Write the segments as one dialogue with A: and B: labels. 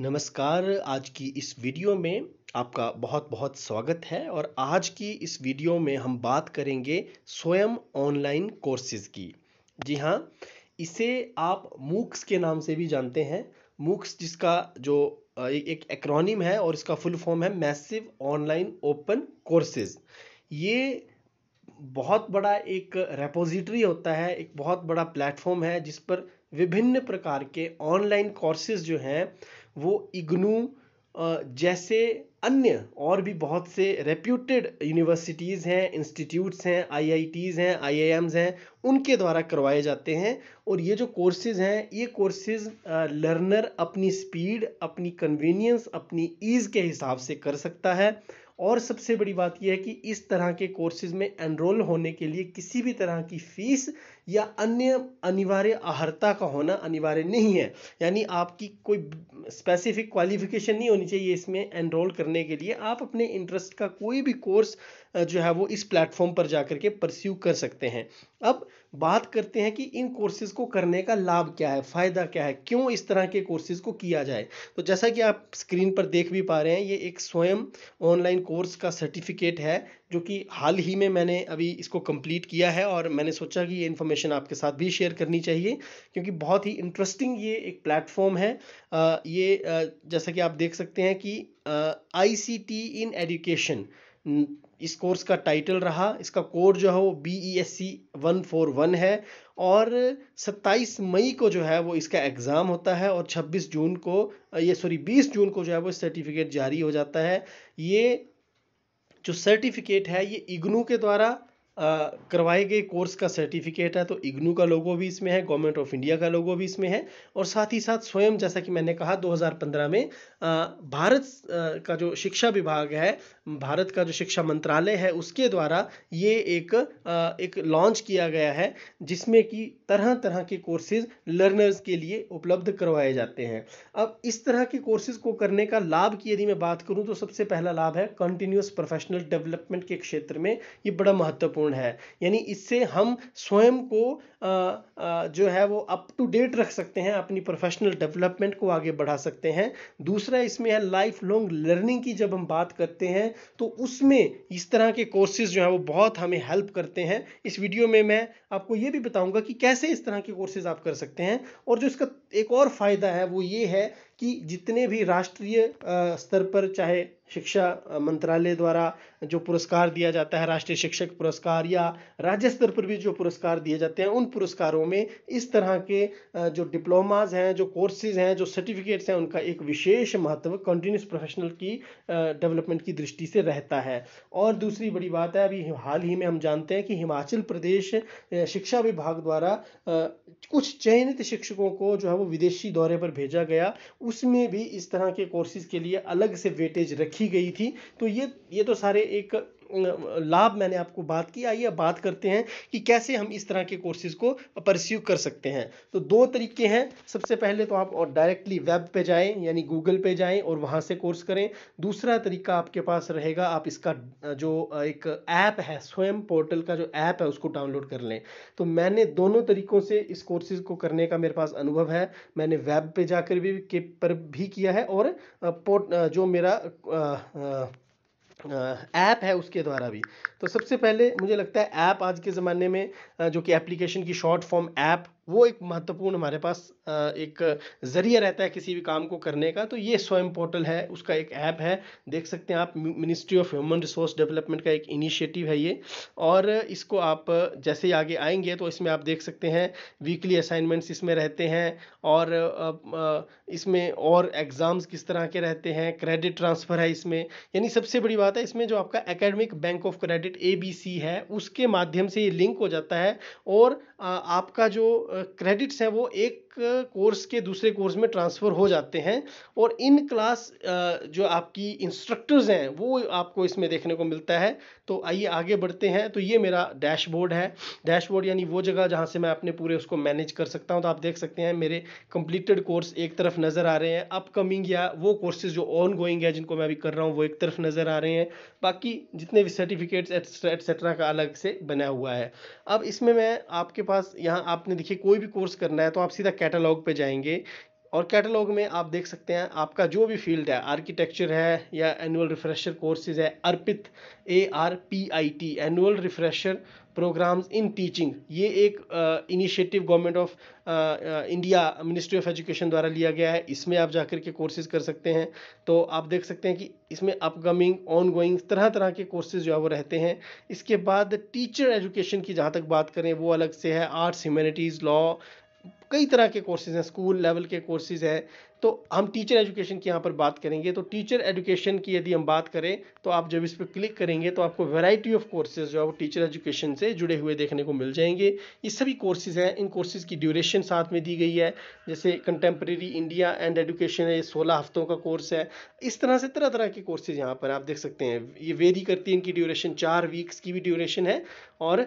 A: नमस्कार आज की इस वीडियो में आपका बहुत बहुत स्वागत है और आज की इस वीडियो में हम बात करेंगे स्वयं ऑनलाइन कोर्सेज की जी हाँ इसे आप मूक्स के नाम से भी जानते हैं मूक्स जिसका जो एक एक्रोनिम है और इसका फुल फॉर्म है मैसिव ऑनलाइन ओपन कोर्सेज ये बहुत बड़ा एक रेपोजिटरी होता है एक बहुत बड़ा प्लेटफॉर्म है जिस पर विभिन्न प्रकार के ऑनलाइन कोर्सेज जो हैं वो इग्नू जैसे अन्य और भी बहुत से रेप्यूटेड यूनिवर्सिटीज़ हैं इंस्टीट्यूट्स हैं आईआईटीज़ हैं आईआईएम्स हैं उनके द्वारा करवाए जाते हैं और ये जो कोर्सेज़ हैं ये कोर्सेज़ लर्नर अपनी स्पीड अपनी कन्वीनियंस अपनी ईज़ के हिसाब से कर सकता है और सबसे बड़ी बात यह है कि इस तरह के कोर्सेज़ में एनरोल होने के लिए किसी भी तरह की फ़ीस या अन्य अनिवार्य अहर्ता का होना अनिवार्य नहीं है यानी आपकी कोई स्पेसिफिक क्वालिफिकेशन नहीं होनी चाहिए इसमें एनरोल करने के लिए आप अपने इंटरेस्ट का कोई भी कोर्स जो है वो इस प्लेटफॉर्म पर जा के परस्यू कर सकते हैं अब बात करते हैं कि इन कोर्सेज़ को करने का लाभ क्या है फ़ायदा क्या है क्यों इस तरह के कोर्सेज़ को किया जाए तो जैसा कि आप स्क्रीन पर देख भी पा रहे हैं ये एक स्वयं ऑनलाइन कोर्स का सर्टिफिकेट है जो कि हाल ही में मैंने अभी इसको कंप्लीट किया है और मैंने सोचा कि ये इन्फॉर्मेशन आपके साथ भी शेयर करनी चाहिए क्योंकि बहुत ही इंटरेस्टिंग ये एक प्लेटफॉर्म है ये जैसा कि आप देख सकते हैं कि I C T in education इस कोर्स का टाइटल रहा इसका कोर जो है वो B E S C one four one है और 27 मई को जो है वो इसका एग्ज़ाम होता है और 26 जून को ये सॉरी 20 जून को जो है वो सर्टिफिकेट जारी हो जाता है ये जो सर्टिफिकेट है ये इग्नू के द्वारा करवाए गए कोर्स का सर्टिफिकेट है तो इग्नू का लोगो भी इसमें है गवर्नमेंट ऑफ इंडिया का लोगो भी इसमें है और साथ ही साथ स्वयं जैसा कि मैंने कहा 2015 में भारत का जो शिक्षा विभाग है भारत का जो शिक्षा मंत्रालय है उसके द्वारा ये एक एक लॉन्च किया गया है जिसमें कि तरह तरह के कोर्सेज लर्नर्स के लिए उपलब्ध करवाए जाते हैं अब इस तरह के कोर्सेज को करने का लाभ की यदि मैं बात करूँ तो सबसे पहला लाभ है कंटिन्यूस प्रोफेशनल डेवलपमेंट के क्षेत्र में ये बड़ा महत्वपूर्ण महत्वपूर्ण है यानी इससे हम स्वयं को आ, आ, जो है वो अप टू डेट रख सकते हैं अपनी प्रोफेशनल डेवलपमेंट को आगे बढ़ा सकते हैं दूसरा इसमें है लाइफ लॉन्ग लर्निंग की जब हम बात करते हैं तो उसमें इस तरह के कोर्सेज जो है वो बहुत हमें हेल्प करते हैं इस वीडियो में मैं आपको ये भी बताऊंगा कि कैसे इस तरह के कोर्सेज आप कर सकते हैं और जो इसका एक और फ़ायदा है वो ये है कि जितने भी राष्ट्रीय स्तर पर चाहे शिक्षा मंत्रालय द्वारा जो पुरस्कार दिया जाता है राष्ट्रीय शिक्षक पुरस्कार या राज्य स्तर पर भी जो पुरस्कार दिए जाते हैं उन पुरस्कारों में इस तरह के जो डिप्लोमाज हैं जो कोर्सेज हैं जो सर्टिफिकेट्स हैं उनका एक विशेष महत्व कंटिन्यूस प्रोफेशनल की डेवलपमेंट की दृष्टि से रहता है और दूसरी बड़ी बात है अभी हाल ही में हम जानते हैं कि हिमाचल प्रदेश शिक्षा विभाग द्वारा कुछ चयनित शिक्षकों को जो है वो विदेशी दौरे पर भेजा गया उसमें भी इस तरह के कोर्सेज के लिए अलग से वेटेज रखी गई थी तो ये ये तो सारे एक लाभ मैंने आपको बात की आइए बात करते हैं कि कैसे हम इस तरह के कोर्सेज को परस्यू कर सकते हैं तो दो तरीके हैं सबसे पहले तो आप और डायरेक्टली वेब पे जाएं यानी गूगल पे जाएं और वहाँ से कोर्स करें दूसरा तरीका आपके पास रहेगा आप इसका जो एक ऐप है स्वयं पोर्टल का जो ऐप है उसको डाउनलोड कर लें तो मैंने दोनों तरीक़ों से इस कोर्सेज को करने का मेरे पास अनुभव है मैंने वेब पर जाकर भी के पर भी किया है और पोर्ट जो मेरा आ, आ, ऐप है उसके द्वारा भी तो सबसे पहले मुझे लगता है ऐप आज के ज़माने में जो कि एप्लीकेशन की शॉर्ट फॉर्म ऐप वो एक महत्वपूर्ण हमारे पास एक ज़रिया रहता है किसी भी काम को करने का तो ये स्वयं पोर्टल है उसका एक ऐप है देख सकते हैं आप ministry of human resource development का एक इनिशिएटिव है ये और इसको आप जैसे ही आगे आएंगे तो इसमें आप देख सकते हैं वीकली असाइनमेंट्स इसमें रहते हैं और इसमें और एग्ज़ाम्स किस तरह के रहते हैं क्रेडिट ट्रांसफ़र है इसमें यानी सबसे बड़ी बात है इसमें जो आपका एकेडमिक बैंक ऑफ क्रेडिट ए है उसके माध्यम से ये लिंक हो जाता है और आपका जो क्रेडिट्स हैं वो एक कोर्स के दूसरे कोर्स में ट्रांसफ़र हो जाते हैं और इन क्लास जो आपकी इंस्ट्रक्टर्स हैं वो आपको इसमें देखने को मिलता है तो आइए आगे बढ़ते हैं तो ये मेरा डैशबोर्ड है डैशबोर्ड यानी वो जगह जहाँ से मैं अपने पूरे उसको मैनेज कर सकता हूँ तो आप देख सकते हैं मेरे कंप्लीटेड कोर्स एक तरफ नज़र आ रहे हैं अपकमिंग या वो कोर्सेज जो ऑन गोइंग है जिनको मैं अभी कर रहा हूँ वो एक तरफ नज़र आ रहे हैं बाकी जितने भी सर्टिफिकेट्स एट्सेट्रा का अलग से बना हुआ है अब इसमें मैं आपके पास यहाँ आपने देखिए कोई भी कोर्स करना है तो आप सीधा कैटलॉग पे जाएंगे और कैटलॉग में आप देख सकते हैं आपका जो भी फील्ड है आर्किटेक्चर है या एनुअल रिफ्रेशर कोर्सेज है ARPIT A R P I T annual refresher programmes in teaching ये एक initiative government of India ministry of education द्वारा लिया गया है इसमें आप जाकर के कोर्सेज कर सकते हैं तो आप देख सकते हैं कि इसमें अपकमिंग ऑन गोइंग तरह तरह के कोर्सेज जो है वो रहते हैं इसके बाद टीचर एजुकेशन की जहाँ तक बात करें वो अलग से है आर्ट्स ह्यूमैनिटीज़ लॉ कई तरह के कोर्सेज हैं स्कूल लेवल के कोर्सेज हैं तो हम टीचर एजुकेशन की यहाँ पर बात करेंगे तो टीचर एजुकेशन की यदि हम बात करें तो आप जब इस पर क्लिक करेंगे तो आपको वैरायटी ऑफ कोर्सेज जो है वो टीचर एजुकेशन से जुड़े हुए देखने को मिल जाएंगे ये सभी कोर्सेज हैं इन कोर्सेज की ड्यूरेशन साथ में दी गई है जैसे कंटेम्प्रेरी इंडिया एंड एजुकेशन है ये सोलह हफ्तों का कोर्स है इस तरह से तरह तरह के कोर्सेज यहाँ पर आप देख सकते हैं ये वेरी करती है इनकी ड्यूरेशन चार वीक्स की भी ड्यूरेशन है और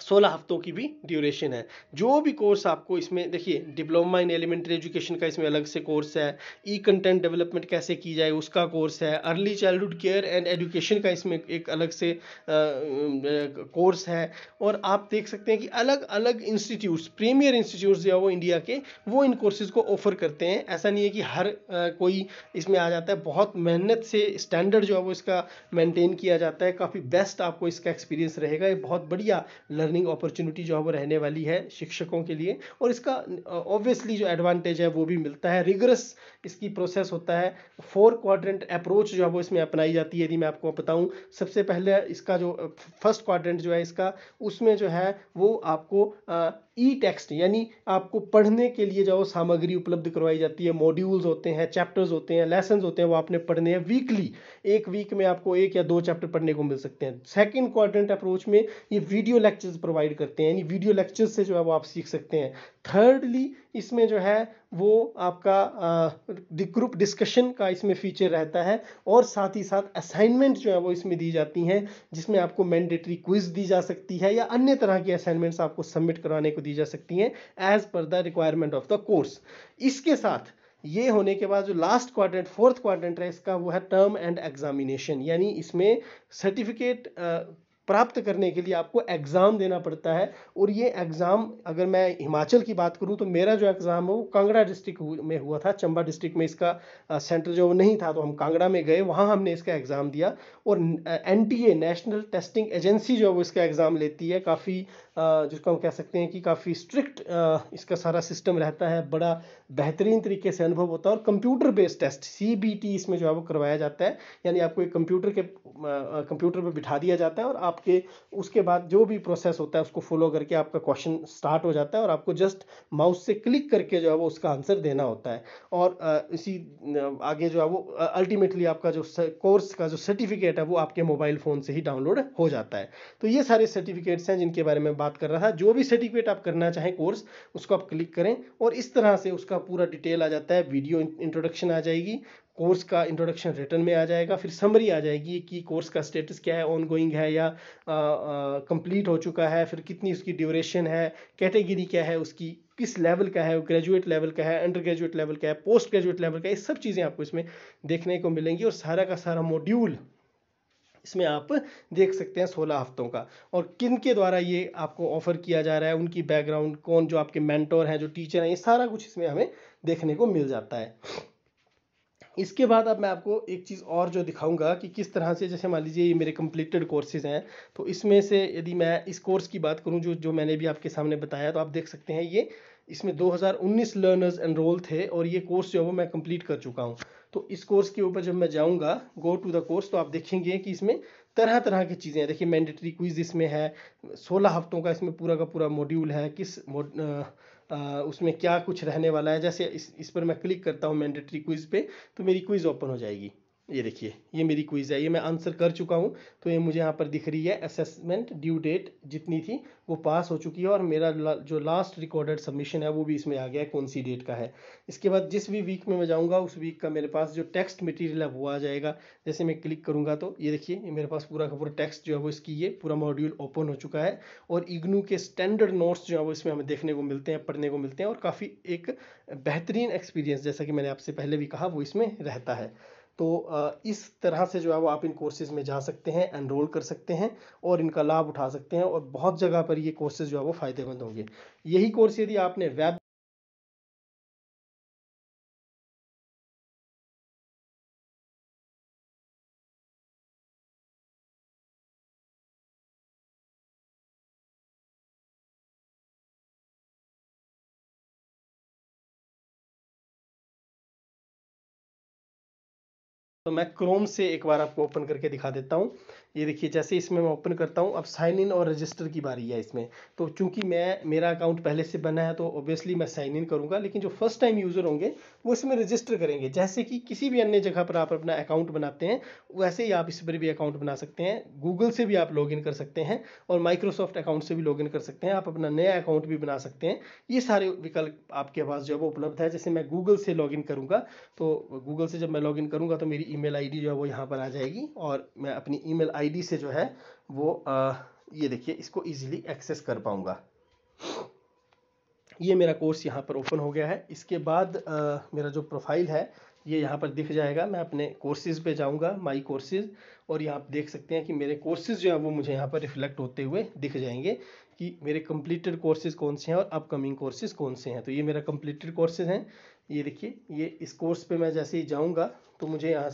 A: सोलह हफ्तों की भी ड्यूरेशन है जो भी कोर्स आपको इसमें देखिए डिप्लोमा इन एलिमेंट्री एजुकेशन का इसमें अलग से कोर्स है ई कंटेंट डेवलपमेंट कैसे की जाए उसका कोर्स है early childhood care and education का इसमें एक अलग से कोर्स है और आप देख सकते हैं कि अलग अलग इंस्टीट्यूट्स प्रीमियर इंस्टीट्यूट्स जो है वो इंडिया के वो इन कोर्सेज को ऑफर करते हैं ऐसा नहीं है कि हर आ, कोई इसमें आ जाता है बहुत मेहनत से स्टैंडर्ड जो है वो इसका मेनटेन किया जाता है काफ़ी बेस्ट आपको इसका एक्सपीरियंस रहेगा ये बहुत बढ़िया लर्निंग अपॉर्चुनिटी जो है वो रहने वाली है शिक्षकों के लिए और इसका ऑब्वियसली जो एडवांटेज है वो भी मिलता है रिगरस इसकी प्रोसेस होता है फोर क्वाड्रेंट अप्रोच जो है वो इसमें अपनाई जाती है यदि मैं आपको बताऊं सबसे पहले इसका जो फर्स्ट क्वाड्रेंट जो है इसका उसमें जो है वो आपको आ, ई टेक्स्ट यानी आपको पढ़ने के लिए जो सामग्री उपलब्ध करवाई जाती है मॉड्यूल्स होते हैं चैप्टर्स होते हैं लेसन होते हैं वो आपने पढ़ने हैं वीकली एक वीक में आपको एक या दो चैप्टर पढ़ने को मिल सकते हैं सेकेंड क्वाड्रेंट अप्रोच में ये वीडियो लेक्चर कोर्सेज प्रोवाइड करते हैं यानी वीडियो लेक्चर्स से जो है वो आप सीख सकते हैं थर्डली इसमें जो है वो आपका ग्रुप डिस्कशन का इसमें फीचर रहता है और साथ ही साथ असाइनमेंट जो है वो इसमें दी जाती हैं जिसमें आपको मैंडेटरी क्विज दी जा सकती है या अन्य तरह की असाइनमेंट्स आपको सबमिट कराने को दी जा सकती हैं as per the requirement of the course इसके साथ ये होने के बाद जो लास्ट क्वाड्रेंट फोर्थ क्वाड्रेंट है इसका वो है टर्म एंड एग्जामिनेशन यानी इसमें सर्टिफिकेट प्राप्त करने के लिए आपको एग्ज़ाम देना पड़ता है और ये एग्ज़ाम अगर मैं हिमाचल की बात करूँ तो मेरा जो एग्ज़ाम है वो कांगड़ा डिस्ट्रिक्ट में हुआ था चंबा डिस्ट्रिक्ट में इसका सेंटर जो नहीं था तो हम कांगड़ा में गए वहाँ हमने इसका एग्ज़ाम दिया और एन नेशनल टेस्टिंग एजेंसी जो है वो इसका एग्ज़ाम लेती है काफ़ी जिसको हम कह सकते हैं कि काफ़ी स्ट्रिक्ट इसका सारा सिस्टम रहता है बड़ा बेहतरीन तरीके से अनुभव होता है और कंप्यूटर बेस्ड टेस्ट सी इसमें जो है वो करवाया जाता है यानी आपको एक कंप्यूटर के कंप्यूटर पर बिठा दिया जाता है और आपके उसके बाद जो भी प्रोसेस होता है उसको फॉलो करके आपका क्वेश्चन स्टार्ट हो जाता है और आपको जस्ट माउस से क्लिक करके जो है वो उसका आंसर देना होता है और इसी आगे जो है वो अल्टीमेटली आपका जो कोर्स का जो सर्टिफिकेट है वो आपके मोबाइल फ़ोन से ही डाउनलोड हो जाता है तो ये सारे सर्टिफिकेट्स हैं जिनके बारे में बात कर रहा था जो भी सर्टिफिकेट आप करना चाहें कोर्स उसको आप क्लिक करें और इस तरह से उसका पूरा डिटेल आ जाता है वीडियो इंट्रोडक्शन आ जाएगी कोर्स का इंट्रोडक्शन रिटर्न में आ जाएगा फिर समरी आ जाएगी कि कोर्स का स्टेटस क्या है ऑन गोइंग है या कंप्लीट हो चुका है फिर कितनी उसकी ड्यूरेशन है कैटेगरी क्या है उसकी किस लेवल का है ग्रेजुएट लेवल का है अंडर ग्रेजुएट लेवल का है पोस्ट ग्रेजुएट लेवल का है सब चीज़ें आपको इसमें देखने को मिलेंगी और सारा का सारा मॉड्यूल इसमें आप देख सकते हैं सोलह हफ्तों का और किन के द्वारा ये आपको ऑफ़र किया जा रहा है उनकी बैकग्राउंड कौन जो आपके मैंटोर हैं जो टीचर हैं ये सारा कुछ इसमें हमें देखने को मिल जाता है इसके बाद अब मैं आपको एक चीज़ और जो दिखाऊंगा कि किस तरह से जैसे मान लीजिए ये मेरे कंप्लीटेड कोर्सेज हैं तो इसमें से यदि मैं इस कोर्स की बात करूं जो जो मैंने भी आपके सामने बताया तो आप देख सकते हैं ये इसमें 2019 लर्नर्स एनरोल थे और ये कोर्स जो है वो मैं कंप्लीट कर चुका हूं तो इस कोर्स के ऊपर जब मैं जाऊँगा गो टू द कोर्स तो आप देखेंगे कि इसमें तरह तरह की चीज़ें हैं देखिए मैंडेटरी क्विज इसमें है सोलह हफ्तों का इसमें पूरा का पूरा मॉड्यूल है किस मोड आ, उसमें क्या कुछ रहने वाला है जैसे इस इस पर मैं क्लिक करता हूँ मैंडेटरी क्विज पे तो मेरी क्विज ओपन हो जाएगी ये देखिए ये मेरी क्विज़ है ये मैं आंसर कर चुका हूँ तो ये मुझे यहाँ पर दिख रही है असेसमेंट ड्यू डेट जितनी थी वो पास हो चुकी है और मेरा ला, जो लास्ट रिकॉर्डेड सबमिशन है वो भी इसमें आ गया है कौन सी डेट का है इसके बाद जिस भी वीक में मैं जाऊँगा उस वीक का मेरे पास जो टेक्स्ट मटीरियल है वो आ जाएगा जैसे मैं क्लिक करूँगा तो ये देखिए मेरे पास पूरा का पूरा टेक्स्ट जो है वो इसकी ये पूरा मॉड्यूल ओपन हो चुका है और इग्नू के स्टैंडर्ड नोट्स जो है वो इसमें हमें देखने को मिलते हैं पढ़ने को मिलते हैं और काफ़ी एक बेहतरीन एक्सपीरियंस जैसा कि मैंने आपसे पहले भी कहा वो इसमें रहता है तो इस तरह से जो है वो आप इन कोर्सेज में जा सकते हैं एनरोल कर सकते हैं और इनका लाभ उठा सकते हैं और बहुत जगह पर ये कोर्सेज जो है वो फ़ायदेमंद होंगे यही कोर्स यदि आपने वेब तो मैं क्रोम से एक बार आपको ओपन करके दिखा देता हूँ ये देखिए जैसे इसमें मैं ओपन करता हूँ अब साइन इन और रजिस्टर की बारी है इसमें तो चूंकि मैं मेरा अकाउंट पहले से बना है तो ऑब्वियसली मैं साइन इन करूँगा लेकिन जो फर्स्ट टाइम यूज़र होंगे वो इसमें रजिस्टर करेंगे जैसे कि किसी भी अन्य जगह पर आप अपना अकाउंट बनाते हैं वैसे ही आप इस पर भी अकाउंट बना सकते हैं गूगल से भी आप इन कर सकते हैं और माइक्रोसॉफ्ट अकाउंट से भी इन कर सकते हैं आप अपना नया अकाउंट भी बना सकते हैं ये सारे विकल्प आपके पास जो है वो उपलब्ध है जैसे मैं गूगल से इन करूँगा तो गूगल से जब मैं इन करूँगा तो मेरी ई मेल जो है वो यहाँ पर आ जाएगी और मैं अपनी ईमेल आईडी से जो है वो आ, ये देखिए इसको इजीली एक्सेस कर पाऊंगा ये मेरा कोर्स यहाँ पर ओपन हो गया है इसके बाद आ, मेरा जो प्रोफाइल है ये यहाँ पर दिख जाएगा मैं अपने कोर्सेज पे जाऊँगा माय कोर्सेज और यहाँ आप देख सकते हैं कि मेरे कोर्सेज जो हैं वो मुझे यहाँ पर रिफ्लेक्ट होते हुए दिख जाएंगे कि मेरे कंप्लीटेड कोर्सेज कौन से हैं और अपकमिंग कोर्सेज कौन से हैं तो ये मेरा कंप्लीटेड कोर्सेज हैं ये देखिए ये इस कोर्स पे मैं जैसे ही जाऊँगा तो मुझे यहाँ